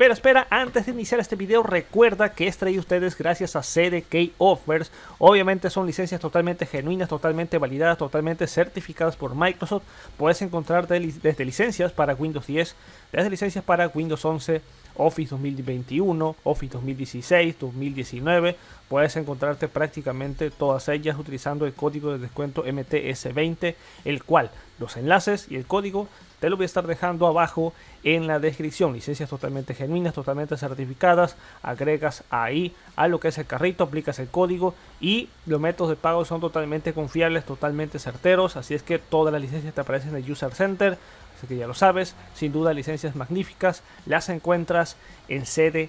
Pero espera, antes de iniciar este video recuerda que es traído ustedes gracias a CDK Offers. Obviamente son licencias totalmente genuinas, totalmente validadas, totalmente certificadas por Microsoft. Puedes encontrar desde licencias para Windows 10, desde licencias para Windows 11, Office 2021, Office 2016, 2019. Puedes encontrarte prácticamente todas ellas utilizando el código de descuento MTS20, el cual los enlaces y el código te lo voy a estar dejando abajo en la descripción. Licencias totalmente genuinas, totalmente certificadas. Agregas ahí a lo que es el carrito, aplicas el código y los métodos de pago son totalmente confiables, totalmente certeros. Así es que todas las licencias te aparecen en el User Center. Así que ya lo sabes, sin duda licencias magníficas las encuentras en sede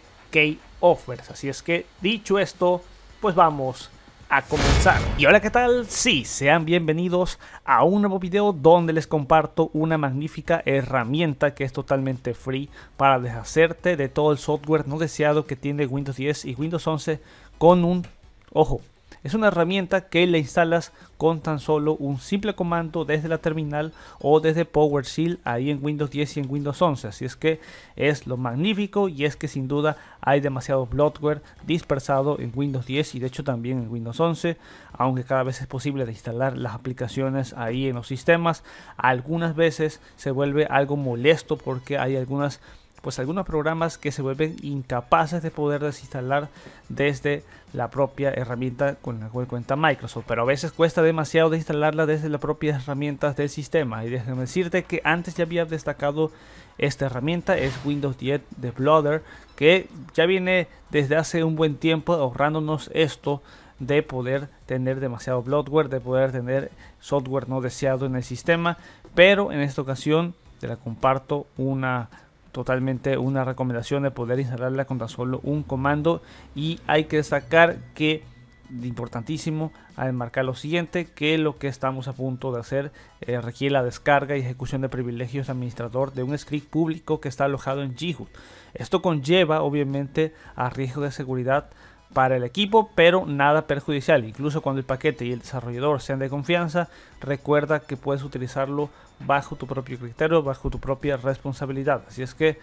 offers Así es que dicho esto, pues vamos comenzar. Y hola, ¿qué tal? si sean bienvenidos a un nuevo video donde les comparto una magnífica herramienta que es totalmente free para deshacerte de todo el software no deseado que tiene Windows 10 y Windows 11 con un, ojo, es una herramienta que la instalas con tan solo un simple comando desde la terminal o desde PowerShell ahí en Windows 10 y en Windows 11. Así es que es lo magnífico y es que sin duda hay demasiado bloatware dispersado en Windows 10 y de hecho también en Windows 11, aunque cada vez es posible de instalar las aplicaciones ahí en los sistemas. Algunas veces se vuelve algo molesto porque hay algunas pues algunos programas que se vuelven incapaces de poder desinstalar desde la propia herramienta con la cual cuenta Microsoft. Pero a veces cuesta demasiado desinstalarla desde las propias herramientas del sistema. Y déjame decirte que antes ya había destacado esta herramienta, es Windows 10 de Blooder. que ya viene desde hace un buen tiempo ahorrándonos esto de poder tener demasiado bloatware, de poder tener software no deseado en el sistema, pero en esta ocasión te la comparto una totalmente una recomendación de poder instalarla con tan solo un comando y hay que destacar que importantísimo al marcar lo siguiente que lo que estamos a punto de hacer eh, requiere la descarga y ejecución de privilegios administrador de un script público que está alojado en Github. Esto conlleva obviamente a riesgo de seguridad para el equipo, pero nada perjudicial. Incluso cuando el paquete y el desarrollador sean de confianza, recuerda que puedes utilizarlo bajo tu propio criterio, bajo tu propia responsabilidad. Así es que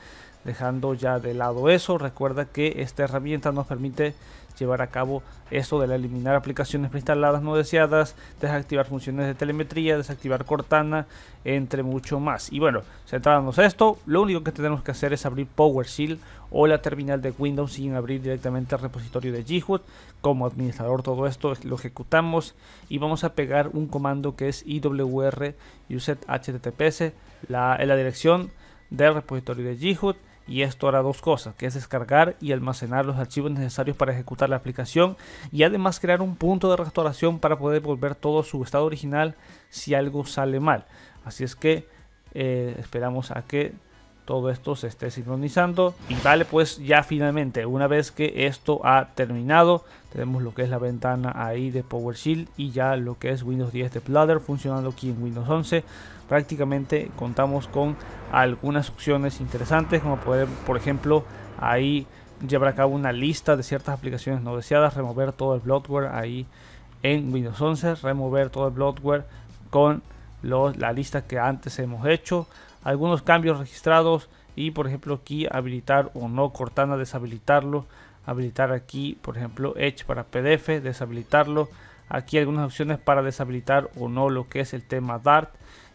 Dejando ya de lado eso, recuerda que esta herramienta nos permite llevar a cabo eso de eliminar aplicaciones preinstaladas no deseadas, desactivar funciones de telemetría, desactivar Cortana, entre mucho más. Y bueno, centrándonos a esto, lo único que tenemos que hacer es abrir PowerShell o la terminal de Windows sin abrir directamente el repositorio de GitHub Como administrador todo esto lo ejecutamos y vamos a pegar un comando que es iwr https, la, en la dirección del repositorio de GitHub y esto hará dos cosas, que es descargar y almacenar los archivos necesarios para ejecutar la aplicación y además crear un punto de restauración para poder volver todo a su estado original si algo sale mal. Así es que eh, esperamos a que todo esto se esté sincronizando. Y vale, pues ya finalmente, una vez que esto ha terminado, tenemos lo que es la ventana ahí de PowerShield y ya lo que es Windows 10 de Platter funcionando aquí en Windows 11. Prácticamente contamos con algunas opciones interesantes, como poder, por ejemplo, ahí llevar a cabo una lista de ciertas aplicaciones no deseadas, remover todo el bloatware ahí en Windows 11, remover todo el bloatware con la lista que antes hemos hecho, algunos cambios registrados y por ejemplo aquí habilitar o no Cortana deshabilitarlo habilitar aquí por ejemplo Edge para PDF deshabilitarlo aquí algunas opciones para deshabilitar o no lo que es el tema Dart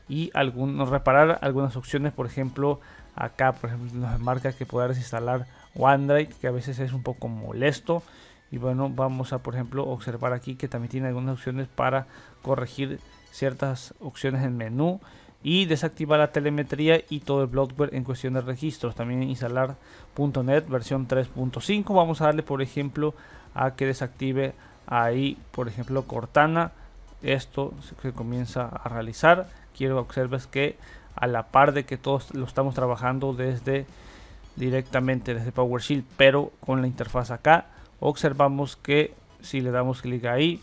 y algunos reparar algunas opciones por ejemplo acá por ejemplo nos marca que podrás instalar OneDrive que a veces es un poco molesto y bueno vamos a por ejemplo observar aquí que también tiene algunas opciones para corregir ciertas opciones en menú y desactivar la telemetría y todo el bloatware en cuestión de registros. También instalar .NET versión 3.5. Vamos a darle por ejemplo a que desactive ahí por ejemplo Cortana. Esto se comienza a realizar. Quiero que observes que a la par de que todos lo estamos trabajando desde directamente desde PowerShell pero con la interfaz acá observamos que si le damos clic ahí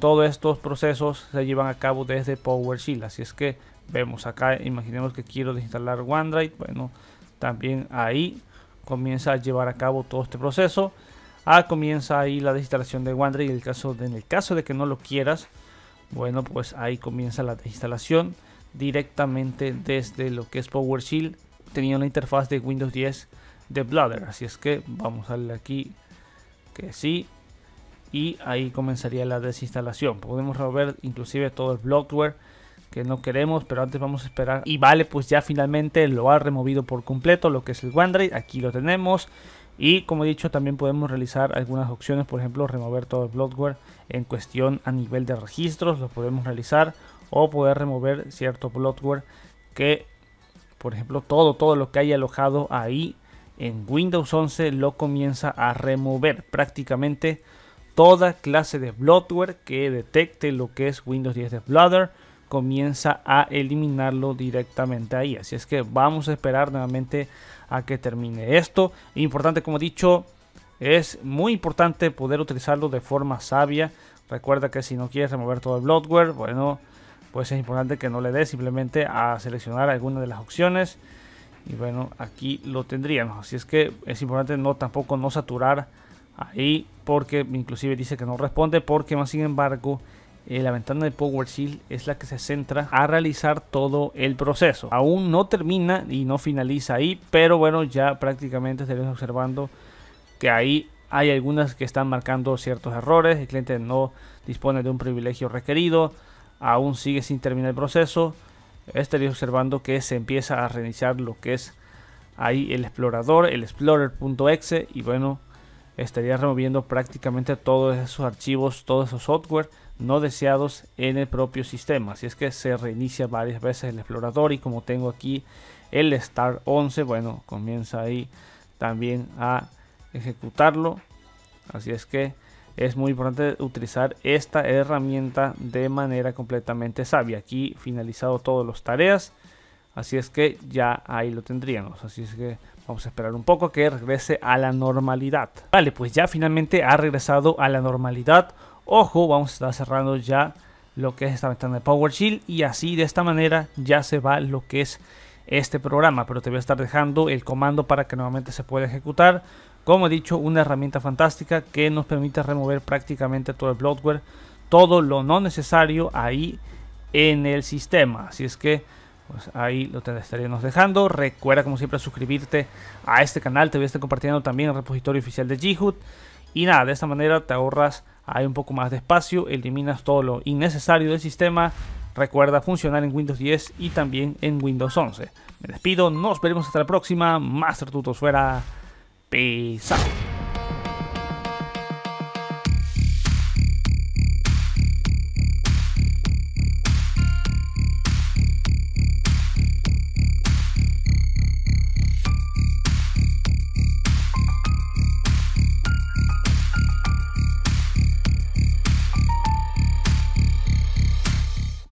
todos estos procesos se llevan a cabo desde PowerShell así es que vemos acá, imaginemos que quiero desinstalar OneDrive, bueno, también ahí comienza a llevar a cabo todo este proceso. Ah, comienza ahí la desinstalación de OneDrive. En el caso de, en el caso de que no lo quieras, bueno, pues ahí comienza la desinstalación directamente desde lo que es PowerShell. Tenía una interfaz de Windows 10 de Bladder, así es que vamos a darle aquí que sí. Y ahí comenzaría la desinstalación. Podemos ver inclusive todo el blockware que no queremos, pero antes vamos a esperar. Y vale, pues ya finalmente lo ha removido por completo, lo que es el OneDrive, aquí lo tenemos. Y como he dicho, también podemos realizar algunas opciones, por ejemplo, remover todo el bloatware en cuestión a nivel de registros, lo podemos realizar o poder remover cierto bloatware que, por ejemplo, todo, todo lo que haya alojado ahí en Windows 11 lo comienza a remover prácticamente toda clase de bloatware que detecte lo que es Windows 10 de Blader comienza a eliminarlo directamente ahí. Así es que vamos a esperar nuevamente a que termine esto. Importante, como he dicho, es muy importante poder utilizarlo de forma sabia. Recuerda que si no quieres remover todo el bloatware, bueno, pues es importante que no le des simplemente a seleccionar alguna de las opciones. Y bueno, aquí lo tendríamos. Así es que es importante no tampoco no saturar ahí porque inclusive dice que no responde porque más sin embargo eh, la ventana de PowerShell es la que se centra a realizar todo el proceso. Aún no termina y no finaliza ahí, pero bueno, ya prácticamente estaría observando que ahí hay algunas que están marcando ciertos errores, el cliente no dispone de un privilegio requerido, aún sigue sin terminar el proceso, estaría observando que se empieza a reiniciar lo que es ahí el explorador, el explorer.exe y bueno, estaría removiendo prácticamente todos esos archivos, todos esos software no deseados en el propio sistema. Así es que se reinicia varias veces el explorador y como tengo aquí el Star 11, bueno, comienza ahí también a ejecutarlo. Así es que es muy importante utilizar esta herramienta de manera completamente sabia. Aquí finalizado todas las tareas. Así es que ya ahí lo tendríamos. Así es que vamos a esperar un poco que regrese a la normalidad. Vale, pues ya finalmente ha regresado a la normalidad Ojo, vamos a estar cerrando ya lo que es esta ventana de PowerShell y así de esta manera ya se va lo que es este programa. Pero te voy a estar dejando el comando para que nuevamente se pueda ejecutar. Como he dicho, una herramienta fantástica que nos permite remover prácticamente todo el bloatware, todo lo no necesario ahí en el sistema. Así es que pues ahí lo te estaríamos dejando. Recuerda como siempre suscribirte a este canal. Te voy a estar compartiendo también el repositorio oficial de GitHub Y nada, de esta manera te ahorras hay un poco más de espacio, eliminas todo lo innecesario del sistema. Recuerda funcionar en Windows 10 y también en Windows 11. Me despido, nos veremos hasta la próxima. Master Tutos fuera. Peace